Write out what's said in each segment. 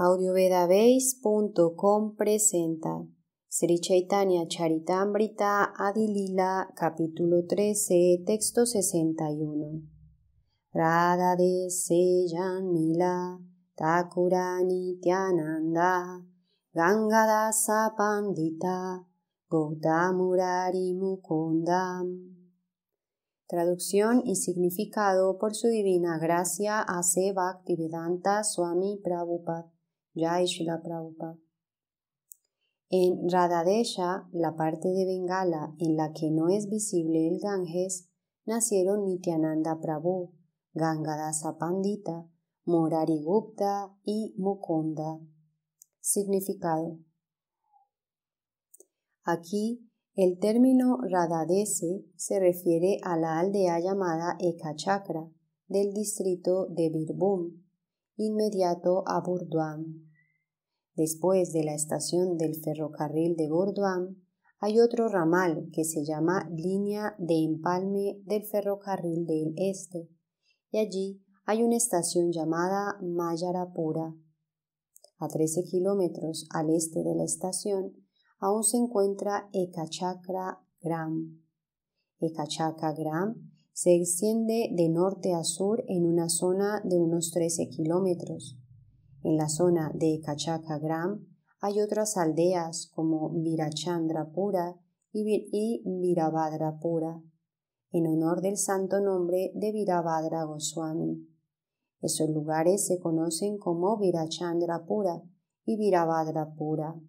audiovedabase.com presenta Sri Chaitanya Charitamrita Adilila capítulo 13 texto 61 Radha de Seyan Mila Takurani Gangadasa Pandita Gautamurari Mukundam Traducción y significado por su divina gracia a Bhaktivedanta Swami Prabhupada en Radadesha, la parte de Bengala en la que no es visible el Ganges, nacieron Nityananda Prabhu, Gangadasa Pandita, Morari Gupta y Mukunda. Significado. Aquí el término Radadese se refiere a la aldea llamada Ekachakra del distrito de Birbhum, inmediato a Burdwan. Después de la estación del ferrocarril de Burdwan hay otro ramal que se llama Línea de Empalme del Ferrocarril del Este, y allí hay una estación llamada Mayarapura. A 13 kilómetros al este de la estación aún se encuentra Ekachakra Gram. Ekachakra Gram se extiende de norte a sur en una zona de unos 13 kilómetros. En la zona de Gram hay otras aldeas como Virachandrapura y Pura, en honor del santo nombre de Virabhadra Goswami. Esos lugares se conocen como Virachandrapura y Pura.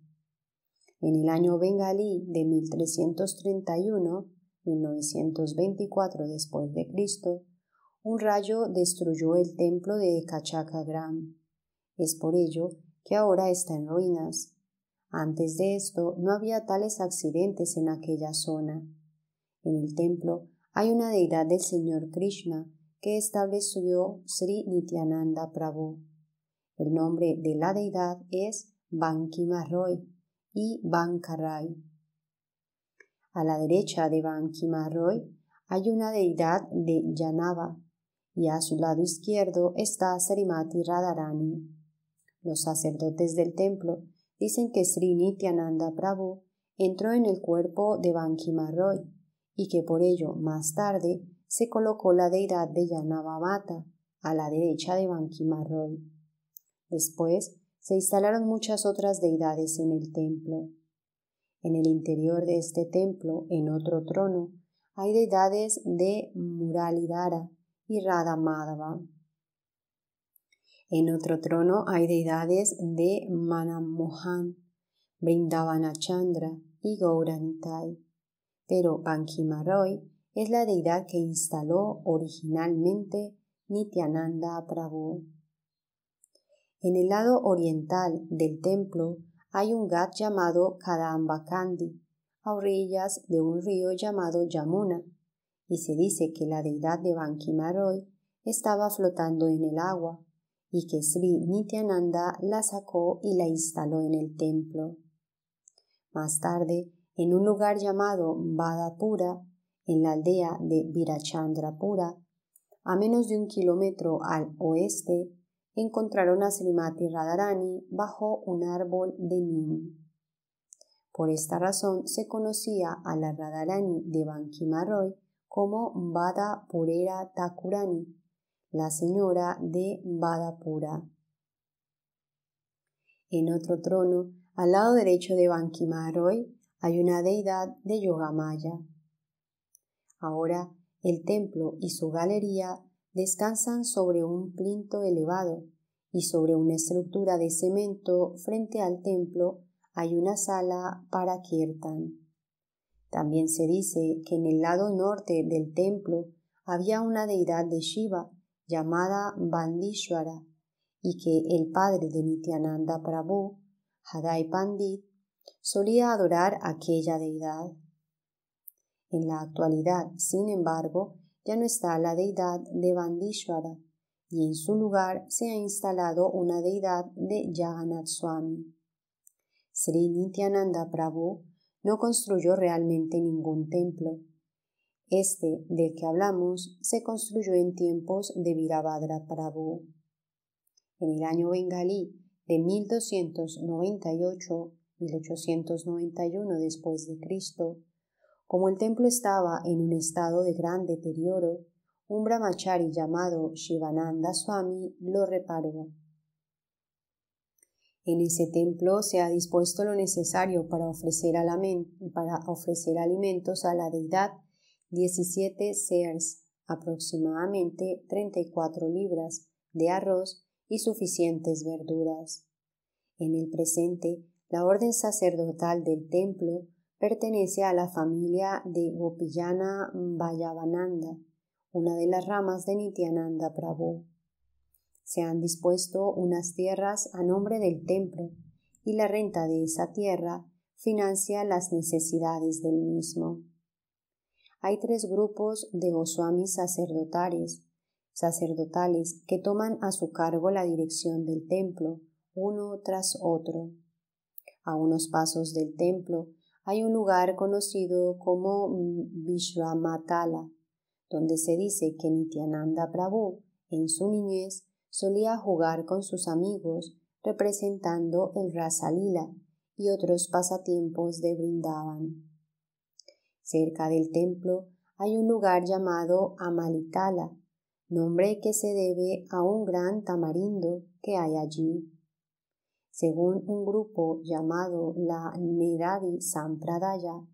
En el año bengalí de 1331, 1924 después de Cristo, un rayo destruyó el templo de Kachakagram. Es por ello que ahora está en ruinas. Antes de esto no había tales accidentes en aquella zona. En el templo hay una deidad del Señor Krishna que estableció Sri Nityananda Prabhu. El nombre de la deidad es Bankimaroy y Bankarai. A la derecha de Bankimarroy hay una deidad de Yanaba y a su lado izquierdo está Sarimati Radharani. Los sacerdotes del templo dicen que Sri Nityananda Prabhu entró en el cuerpo de Bankimarroy y que por ello más tarde se colocó la deidad de Mata a la derecha de Bankimarroy. Después se instalaron muchas otras deidades en el templo. En el interior de este templo, en otro trono, hay deidades de Muralidara y Radhamadhava. En otro trono hay deidades de Manamohan, Chandra y Gauranitai. Pero Bankimaroy es la deidad que instaló originalmente Nityananda Prabhu. En el lado oriental del templo hay un gat llamado Kadambakandi, a orillas de un río llamado Yamuna, y se dice que la deidad de Banquimaroy estaba flotando en el agua y que Sri Nityananda la sacó y la instaló en el templo. Más tarde, en un lugar llamado Badapura, en la aldea de Virachandrapura, a menos de un kilómetro al oeste, encontraron a Srimati Radharani bajo un árbol de Nim. Por esta razón se conocía a la Radharani de Roy como Bada Purera Takurani, la señora de Badapura. En otro trono, al lado derecho de Roy, hay una deidad de Yogamaya. Ahora, el templo y su galería descansan sobre un plinto elevado y sobre una estructura de cemento frente al templo hay una sala para kirtan. También se dice que en el lado norte del templo había una deidad de Shiva llamada Bandishwara y que el padre de Nityananda Prabhu, Hadai Pandit, solía adorar aquella deidad. En la actualidad, sin embargo, ya no está la deidad de Bandishvara y en su lugar se ha instalado una deidad de Jagannath Swami. Sri Prabhu no construyó realmente ningún templo. Este del que hablamos se construyó en tiempos de Virabhadra Prabhu. En el año bengalí de 1298-1891 después de Cristo, como el templo estaba en un estado de gran deterioro, un brahmachari llamado Shivananda Swami lo reparó. En ese templo se ha dispuesto lo necesario para ofrecer, para ofrecer alimentos a la deidad 17 seers, aproximadamente 34 libras de arroz y suficientes verduras. En el presente, la orden sacerdotal del templo Pertenece a la familia de Gopillana Vayavananda, una de las ramas de Nityananda Prabhu. Se han dispuesto unas tierras a nombre del templo y la renta de esa tierra financia las necesidades del mismo. Hay tres grupos de Goswamis sacerdotales, sacerdotales que toman a su cargo la dirección del templo, uno tras otro. A unos pasos del templo hay un lugar conocido como mm, Vishwamatala, donde se dice que Nityananda Prabhu, en su niñez, solía jugar con sus amigos representando el Rasalila y otros pasatiempos de brindaban. Cerca del templo hay un lugar llamado Amalitala, nombre que se debe a un gran tamarindo que hay allí. Según un grupo llamado la Neradi Sampradaya,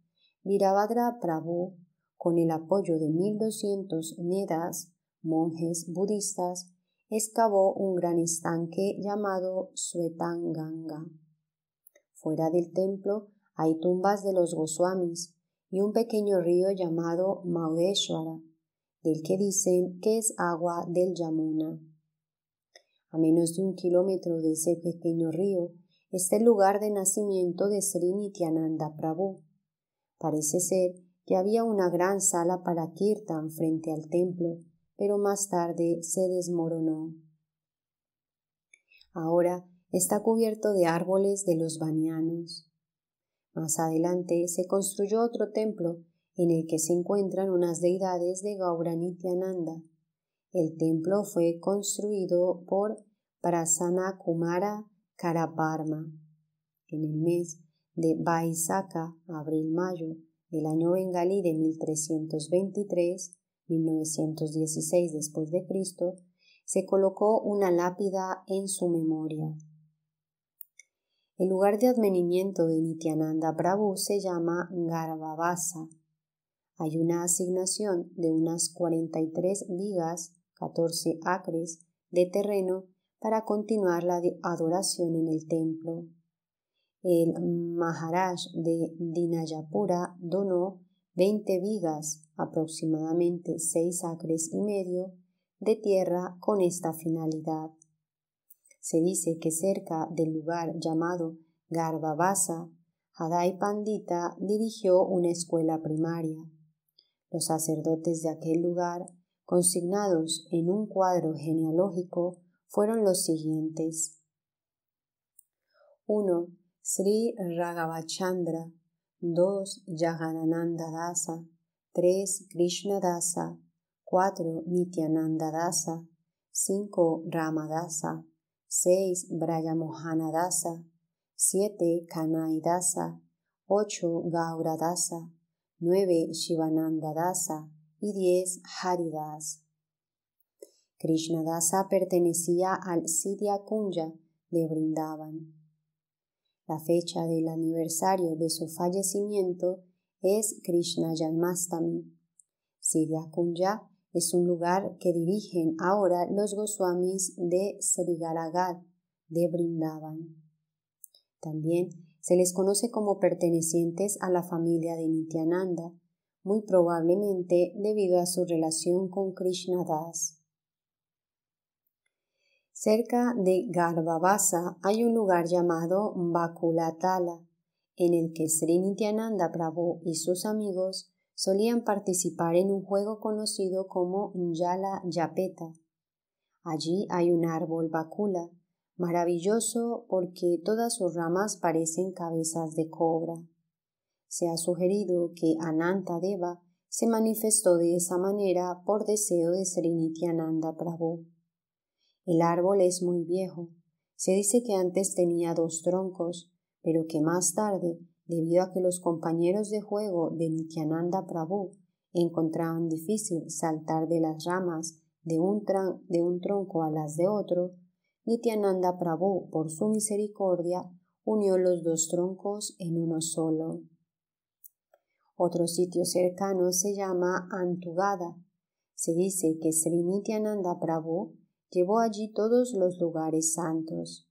Virabhadra Prabhu, con el apoyo de 1200 Nedas, monjes budistas, excavó un gran estanque llamado Suetanganga. Fuera del templo hay tumbas de los Goswamis y un pequeño río llamado Maudeshwara, del que dicen que es agua del Yamuna. A menos de un kilómetro de ese pequeño río está el lugar de nacimiento de Sri Nityananda Prabhu. Parece ser que había una gran sala para Kirtan frente al templo, pero más tarde se desmoronó. Ahora está cubierto de árboles de los banianos. Más adelante se construyó otro templo en el que se encuentran unas deidades de Gauranityananda. El templo fue construido por Prasana Kumara Karaparma en el mes de Baisaka, abril-mayo, del año bengalí de 1323, 1916 después de Cristo, se colocó una lápida en su memoria. El lugar de advenimiento de Nityananda Prabhu se llama Garbhavasa. Hay una asignación de unas 43 vigas 14 acres de terreno para continuar la adoración en el templo. El Maharaj de Dinayapura donó 20 vigas, aproximadamente 6 acres y medio, de tierra con esta finalidad. Se dice que cerca del lugar llamado Garbabasa, Hadai Pandita dirigió una escuela primaria. Los sacerdotes de aquel lugar consignados en un cuadro genealógico fueron los siguientes. 1. Sri Raghavachandra 2. Yaganananda Dasa 3. Krishna Dasa 4. Nityananda Dasa 5. Ramadasa 6. Brayamohana Dasa 7. Kanai Dasa 8. Gauradasa 9. Shivananda Dasa y 10 Haridas. Krishnadasa pertenecía al Siddhya Kunja de Brindavan. La fecha del aniversario de su fallecimiento es Krishna Janmastami. Siddhya Kunja es un lugar que dirigen ahora los Goswamis de Srigaragad de Brindavan. También se les conoce como pertenecientes a la familia de Nityananda muy probablemente debido a su relación con Krishnadas. Cerca de Garbhavasa hay un lugar llamado Bakulatala, en el que Sri Prabhu y sus amigos solían participar en un juego conocido como Nyala Yapeta. Allí hay un árbol Bakula, maravilloso porque todas sus ramas parecen cabezas de cobra. Se ha sugerido que Ananta Deva se manifestó de esa manera por deseo de ser Nityananda Prabhu. El árbol es muy viejo. Se dice que antes tenía dos troncos, pero que más tarde, debido a que los compañeros de juego de Nityananda Prabhu encontraban difícil saltar de las ramas de un, de un tronco a las de otro, Nityananda Prabhu, por su misericordia, unió los dos troncos en uno solo. Otro sitio cercano se llama Antugada. Se dice que Srinityananda Prabhu llevó allí todos los lugares santos.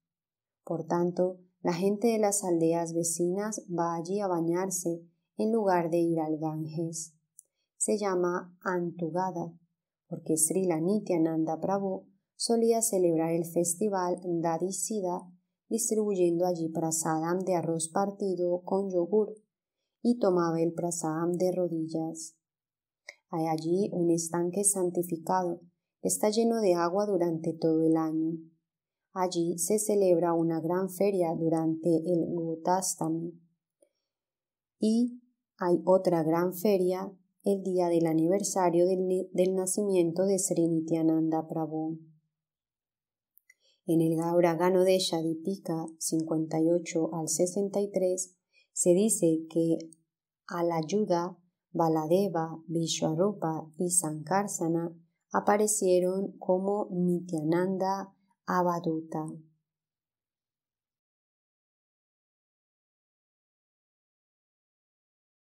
Por tanto, la gente de las aldeas vecinas va allí a bañarse en lugar de ir al Ganges. Se llama Antugada, porque Sri Nityananda Prabhu solía celebrar el festival Dadisida distribuyendo allí prasadam de arroz partido con yogur y tomaba el prasadam de rodillas. Hay allí un estanque santificado, está lleno de agua durante todo el año. Allí se celebra una gran feria durante el Gotastami. Y hay otra gran feria el día del aniversario del, nacimiento de Serenityananda Prabhu. En el Gauragano de Shadipika 58 al 63 se dice que a la ayuda Baladeva, Vishwarupa y Sankarsana aparecieron como Nityananda Abaduta.